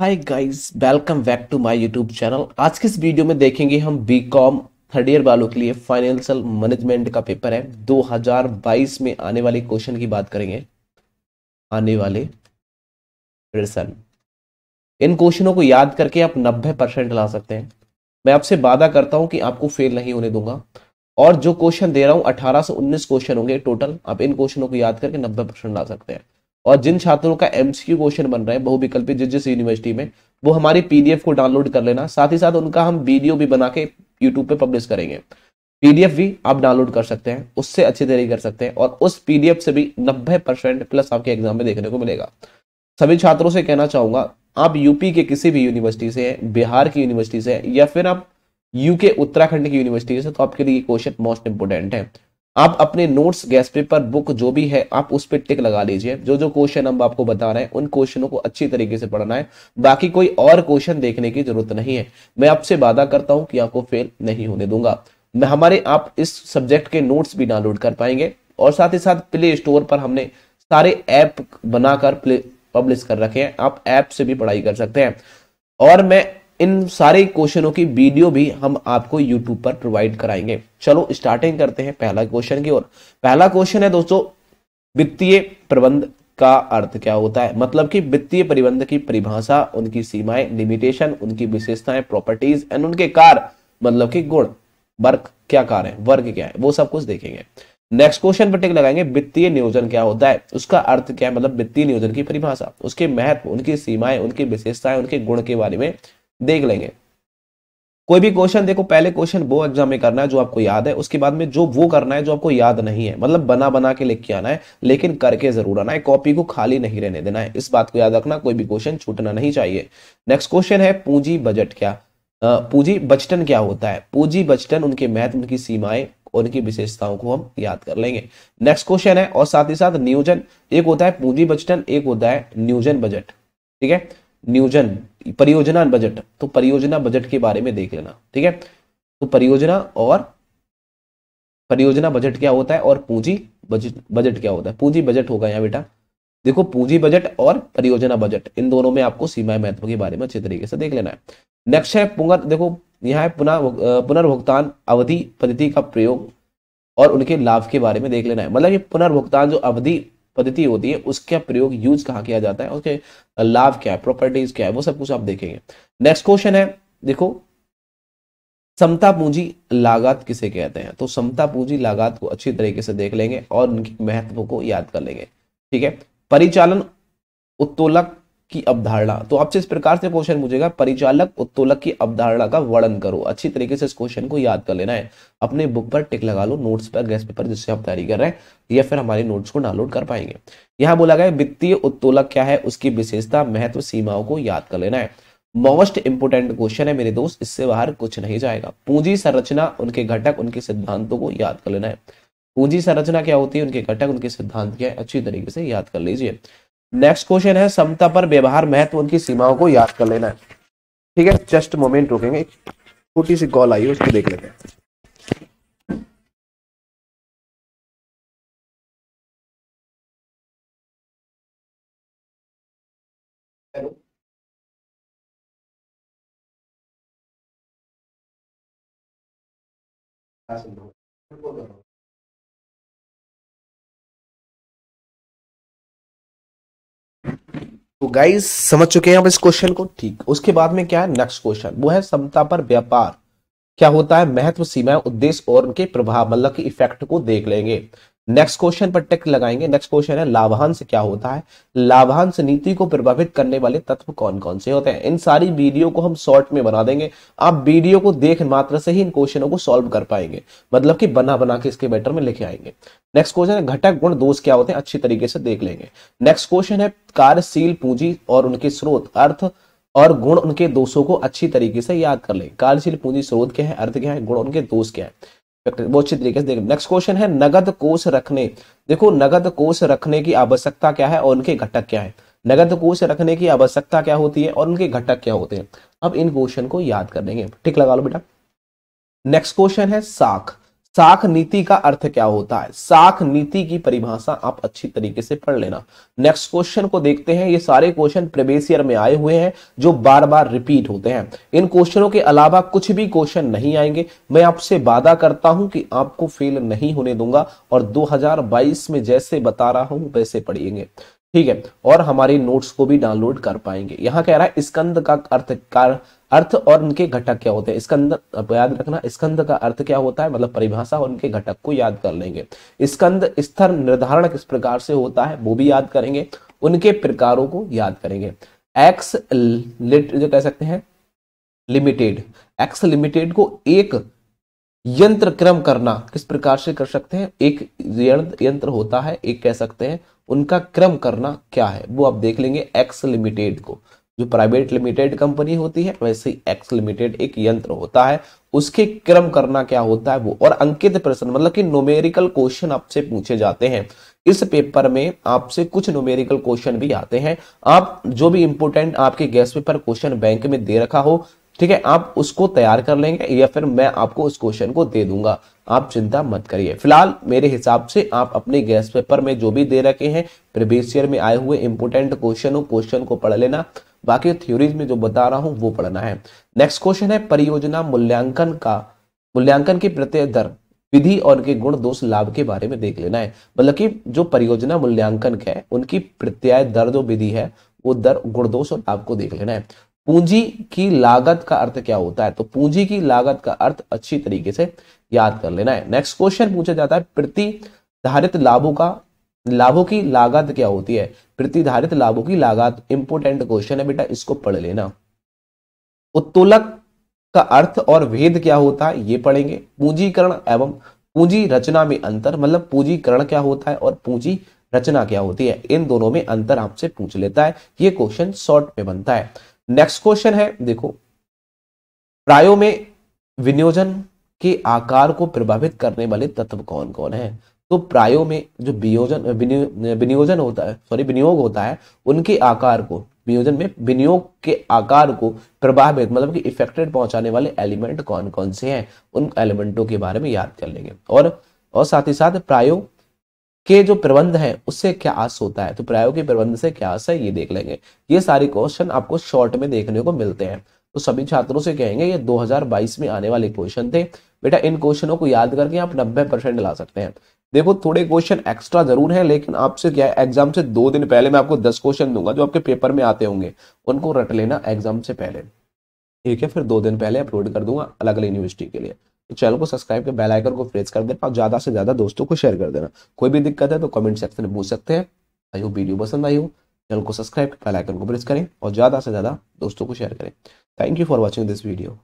hi guys welcome back to my YouTube channel आज के इस वीडियो में देखेंगे हम बी कॉम थर्ड ईयर वालों के लिए फाइनेंशियल मैनेजमेंट का पेपर है 2022 में आने वाले क्वेश्चन की बात करेंगे आने वाले प्रश्न इन क्वेश्चनों को याद करके आप 90 परसेंट ला सकते हैं मैं आपसे वादा करता हूं कि आपको फेल नहीं होने दूंगा और जो क्वेश्चन दे रहा हूँ अठारह से उन्नीस क्वेश्चन होंगे टोटल आप इन क्वेश्चनों को याद करके नब्बे परसेंट ला सकते हैं और जिन छात्रों का एमसीक्यू क्वेश्चन बन रहे हैं बहुविकल्पी जिस जिस यूनिवर्सिटी में वो हमारी पीडीएफ को डाउनलोड कर लेना साथ ही साथ उनका हम वीडियो भी बना के यूट्यूब पे पब्लिश करेंगे पीडीएफ भी आप डाउनलोड कर सकते हैं उससे अच्छी तरीके कर सकते हैं और उस पीडीएफ से भी नब्बे परसेंट प्लस आपके एग्जाम में देखने को मिलेगा सभी छात्रों से कहना चाहूंगा आप यूपी के किसी भी यूनिवर्सिटी से हैं बिहार की यूनिवर्सिटी से या फिर आप यूके उत्तराखंड की यूनिवर्सिटी से तो आपके लिए क्वेश्चन मोस्ट इंपोर्टेंट है आप अपने नोट्स गैस पेपर बुक जो भी है आप उस पर टिक लगा लीजिए जो जो क्वेश्चन हम आपको बता रहे हैं उन क्वेश्चनों को अच्छी तरीके से पढ़ना है बाकी कोई और क्वेश्चन देखने की जरूरत नहीं है मैं आपसे वादा करता हूं कि आपको फेल नहीं होने दूंगा मैं हमारे आप इस सब्जेक्ट के नोट्स भी डाउनलोड कर पाएंगे और साथ ही साथ प्ले स्टोर पर हमने सारे ऐप बनाकर प्ले पब्लिश कर रखे हैं आप ऐप से भी पढ़ाई कर सकते हैं और मैं इन सारे क्वेश्चनों की वीडियो भी हम आपको यूट्यूब पर प्रोवाइड कराएंगे चलो स्टार्टिंग करते हैं पहला क्वेश्चन की ओर पहला क्वेश्चन है दोस्तों वित्तीय प्रबंध का अर्थ क्या होता है मतलब कि वित्तीय प्रबंध की परिभाषा उनकी सीमाएं लिमिटेशन उनकी विशेषताएं प्रॉपर्टीज एंड उनके कार मतलब कि गुण वर्क क्या कार है वर्ग क्या है वो सब कुछ देखेंगे नेक्स्ट क्वेश्चन पर टिक लगाएंगे वित्तीय नियोजन क्या होता है उसका अर्थ क्या है मतलब वित्तीय नियोजन की परिभाषा उसके महत्व उनकी सीमाएं उनकी विशेषताएं उनके गुण के बारे में देख लेंगे कोई भी क्वेश्चन देखो पहले क्वेश्चन वो एग्जाम में करना है जो आपको याद है उसके बाद में जो वो करना है जो आपको याद नहीं है मतलब बना बना के लिख के आना है लेकिन करके जरूर आना है कॉपी को खाली नहीं रहने देना है इस बात को याद रखना कोई भी क्वेश्चन छूटना नहीं चाहिए नेक्स्ट क्वेश्चन है पूंजी बजट क्या पूंजी बचटन क्या होता है पूंजी बचटन उनके महत्व उनकी सीमाएं और उनकी विशेषताओं को हम याद कर लेंगे नेक्स्ट क्वेश्चन है और साथ ही साथ नियोजन एक होता है पूंजी बचटन एक होता है नियोजन बजट ठीक है नियोजन परियोजना बजट तो परियोजना बजट के बारे में देख लेना ठीक है तो परियोजना और परियोजना बजट क्या होता है और पूंजी बजट बजट क्या होता है पूंजी बजट होगा यहाँ बेटा देखो पूंजी बजट और परियोजना बजट इन दोनों में आपको सीमा महत्व के बारे में अच्छे तरीके से देख लेना है नेक्स्ट है पुनर् देखो यहाँ पुनः पुनर्भुगतान अवधि पद्धति का प्रयोग और उनके लाभ के बारे में देख लेना है मतलब ये पुनर्भुगतान जो अवधि पद्धति होती है उसका प्रयोग यूज कहाँ किया जाता है उसके लाभ क्या है प्रॉपर्टीज क्या है वो सब कुछ आप देखेंगे नेक्स्ट क्वेश्चन है देखो समता पूंजी लागत किसे कहते हैं तो समता पूंजी लागत को अच्छी तरीके से देख लेंगे और उनके महत्व को याद कर लेंगे ठीक है परिचालन उत्तोलक की अवधारणा तो आपसे इस प्रकार से क्वेश्चन पूछेगा परिचालक उत्तोलक की अवधारणा का वर्णन करो अच्छी तरीके से इस क्वेश्चन को याद कर लेना है अपने बुक पर टिक लगा लो नोट्स पर गैस पेपर जिससे आप तैयारी कर रहे हैं या फिर हमारे नोट्स को डाउनलोड कर पाएंगे यहाँ बोला गया वित्तीय उत्तोलक क्या है उसकी विशेषता महत्व सीमाओं को याद कर लेना है मोस्ट इंपोर्टेंट क्वेश्चन है मेरे दोस्त इससे बाहर कुछ नहीं जाएगा पूंजी संरचना उनके घटक उनके सिद्धांतों को याद कर लेना है पूंजी संरचना क्या होती है उनके घटक उनके सिद्धांत क्या है अच्छी तरीके से याद कर लीजिए नेक्स्ट क्वेश्चन है समता पर व्यवहार महत्व उनकी सीमाओं को याद कर लेना है ठीक है जस्ट मोमेंट रुकेंगे छोटी सी कॉल आई है उसको देख लेते हैं हेलो तो गाइस समझ चुके हैं आप इस क्वेश्चन को ठीक उसके बाद में क्या है नेक्स्ट क्वेश्चन वो है समता पर व्यापार क्या होता है महत्व सीमा उद्देश्य और उनके प्रभाव मतलब इफेक्ट को देख लेंगे नेक्स्ट क्वेश्चन पर टिक लगाएंगे नेक्स्ट क्वेश्चन है लाभांश क्या होता है लाभांश नीति को प्रभावित करने वाले तत्व कौन कौन से होते हैं इन सारी वीडियो को हम शॉर्ट में बना देंगे आप वीडियो को देख मात्र से ही इन क्वेश्चनों को सॉल्व कर पाएंगे मतलब कि बना बना के इसके बेटर में लिखे आएंगे नेक्स्ट क्वेश्चन है घटक गुण दोष क्या होते हैं अच्छी तरीके से देख लेंगे नेक्स्ट क्वेश्चन है कार्यशील पूंजी और उनके स्रोत अर्थ और गुण उनके दोषों को अच्छी तरीके से याद कर लें कार्यशील पूंजी स्रोत क्या है अर्थ क्या है गुण उनके दोष क्या है बहुत अच्छी तरीके से देखें नेक्स्ट क्वेश्चन है नगद कोष रखने देखो नगद कोष रखने की आवश्यकता क्या है और उनके घटक क्या है नगद कोष रखने की आवश्यकता क्या होती है और उनके घटक क्या होते हैं अब इन क्वेश्चन को याद कर लेंगे ठीक लगा लो बेटा नेक्स्ट क्वेश्चन है साख साख नीति का अर्थ क्या होता है साख नीति की परिभाषा आप अच्छी तरीके से पढ़ लेना नेक्स्ट क्वेश्चन को देखते हैं ये सारे क्वेश्चन प्रीवियस ईयर में आए हुए हैं जो बार बार रिपीट होते हैं इन क्वेश्चनों के अलावा कुछ भी क्वेश्चन नहीं आएंगे मैं आपसे वादा करता हूं कि आपको फेल नहीं होने दूंगा और बाईस में जैसे बता रहा हूं वैसे पढ़िएंगे ठीक है और हमारे नोट्स को भी डाउनलोड कर पाएंगे यहां कह रहा है स्कंद का अर्थ अर्थ और उनके घटक क्या होते हैं स्कंद याद रखना स्कंद का अर्थ क्या होता है मतलब परिभाषा और उनके घटक को याद कर लेंगे स्कंद स्तर निर्धारण किस प्रकार से होता है वो भी याद करेंगे उनके प्रकारों को याद करेंगे एक्स लिट जो कह सकते हैं लिमिटेड एक्स लिमिटेड को एक यंत्र क्रम करना किस प्रकार से कर सकते हैं एक यंत्र होता है एक कह सकते हैं उनका क्रम करना क्या है वो आप देख लेंगे एक्स लिमिटेड को जो प्राइवेट लिमिटेड कंपनी होती है वैसे ही एक्स लिमिटेड एक यंत्र होता है उसके क्रम करना क्या होता है वो और अंकित प्रश्न मतलब कि नोमेरिकल क्वेश्चन आपसे पूछे जाते हैं इस पेपर में आपसे कुछ नोमेरिकल क्वेश्चन भी आते हैं आप जो भी इंपोर्टेंट आपके गैस पेपर क्वेश्चन बैंक में दे रखा हो ठीक है आप उसको तैयार कर लेंगे या फिर मैं आपको उस क्वेश्चन को दे दूंगा आप चिंता मत करिए फिलहाल मेरे हिसाब से आप अपने गैस पेपर में जो भी दे रखे हैं प्रीवियस ईयर में आए हुए इंपोर्टेंट क्वेश्चन हो क्वेश्चन को पढ़ लेना बाकी थ्योरीज में जो बता रहा हूं वो पढ़ना है नेक्स्ट क्वेश्चन है परियोजना मूल्यांकन का मूल्यांकन की प्रत्यय दर विधि और उनके गुण दोष लाभ के बारे में देख लेना है मतलब कि जो परियोजना मूल्यांकन है उनकी प्रत्यय दर जो विधि है वो दर गुण दोष और लाभ को देख लेना है पूंजी की लागत का अर्थ क्या होता है तो पूंजी की लागत का अर्थ अच्छी तरीके से याद कर लेना है नेक्स्ट क्वेश्चन पूछा जाता है प्रतिधारित लाभों का लाभों की लागत क्या होती है प्रतिधारित लाभों की लागत इंपोर्टेंट क्वेश्चन है बेटा इसको पढ़ लेना उत्तोलक का अर्थ और भेद क्या होता है ये पढ़ेंगे पूंजीकरण एवं पूंजी रचना में अंतर मतलब पूंजीकरण क्या होता है और पूंजी रचना क्या होती है इन दोनों में अंतर आपसे पूछ लेता है ये क्वेश्चन शॉर्ट में बनता है नेक्स्ट क्वेश्चन है देखो प्रायो में विनियोजन के आकार को प्रभावित करने वाले तत्व कौन कौन है तो प्रायो में जो वियोजन विनियोजन होता है सॉरी विनियोग होता है उनके आकार को वियोजन में विनियोग के आकार को प्रभावित मतलब कि इफेक्टेड पहुंचाने वाले एलिमेंट कौन कौन से हैं उन एलिमेंटों के बारे में याद कर लेंगे और और साथ ही साथ प्रायो के जो प्रबंध है उससे क्या आस होता है तो प्रायो के प्रबंध से क्या आस है ये देख लेंगे ये सारे क्वेश्चन आपको शॉर्ट में देखने को मिलते हैं तो सभी छात्रों से कहेंगे ये 2022 में आने वाले क्वेश्चन थे बेटा इन क्वेश्चनों को याद करके आप 90 परसेंट ला सकते हैं देखो थोड़े क्वेश्चन एक्स्ट्रा जरूर हैं लेकिन आपसे क्या है एग्जाम से दो दिन पहले मैं आपको दस क्वेश्चन दूंगा जो आपके पेपर में आते होंगे उनको रट लेना एग्जाम से पहले ठीक है फिर दो दिन पहले अपलोड कर दूंगा अलग अलग यूनिवर्सिटी के लिए तो चैनल को सब्सक्राइब कर बेल आइकन को प्रेस कर देना और ज़्यादा से ज़्यादा दोस्तों को शेयर कर देना कोई भी दिक्कत है तो कमेंट सेक्शन में पूछ सकते हैं आई होप वीडियो पसंद आई हो चैनल को सब्सक्राइब कर बेल आइकन को प्रेस करें और ज़्यादा से ज़्यादा दोस्तों को शेयर करें thank you for watching this video